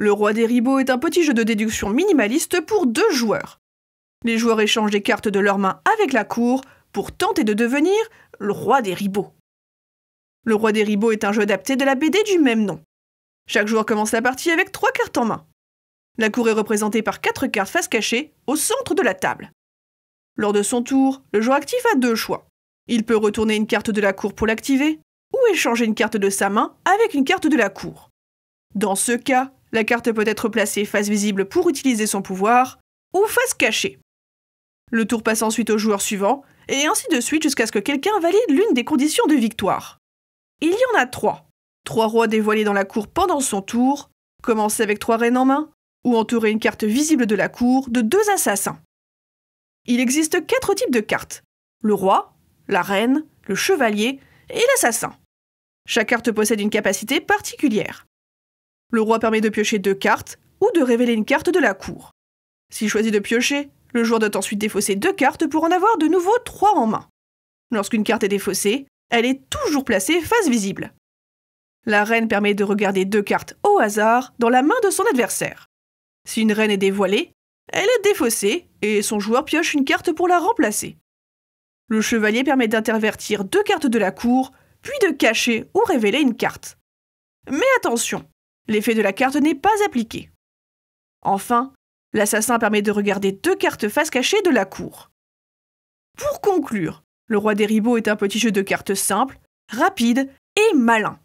Le roi des ribauds est un petit jeu de déduction minimaliste pour deux joueurs. Les joueurs échangent des cartes de leur main avec la cour pour tenter de devenir le roi des ribauds. Le roi des ribauds est un jeu adapté de la BD du même nom. Chaque joueur commence la partie avec trois cartes en main. La cour est représentée par quatre cartes face cachée au centre de la table. Lors de son tour, le joueur actif a deux choix. Il peut retourner une carte de la cour pour l'activer, ou échanger une carte de sa main avec une carte de la cour. Dans ce cas, la carte peut être placée face visible pour utiliser son pouvoir, ou face cachée. Le tour passe ensuite au joueur suivant, et ainsi de suite jusqu'à ce que quelqu'un valide l'une des conditions de victoire. Il y en a trois. Trois rois dévoilés dans la cour pendant son tour, commencer avec trois reines en main, ou entourer une carte visible de la cour de deux assassins. Il existe quatre types de cartes. Le roi, la reine, le chevalier et l'assassin. Chaque carte possède une capacité particulière. Le roi permet de piocher deux cartes ou de révéler une carte de la cour. S'il choisit de piocher, le joueur doit ensuite défausser deux cartes pour en avoir de nouveau trois en main. Lorsqu'une carte est défaussée, elle est toujours placée face visible. La reine permet de regarder deux cartes au hasard dans la main de son adversaire. Si une reine est dévoilée, elle est défaussée et son joueur pioche une carte pour la remplacer. Le chevalier permet d'intervertir deux cartes de la cour, puis de cacher ou révéler une carte. Mais attention, L'effet de la carte n'est pas appliqué. Enfin, l'assassin permet de regarder deux cartes face cachée de la cour. Pour conclure, le roi des ribots est un petit jeu de cartes simple, rapide et malin.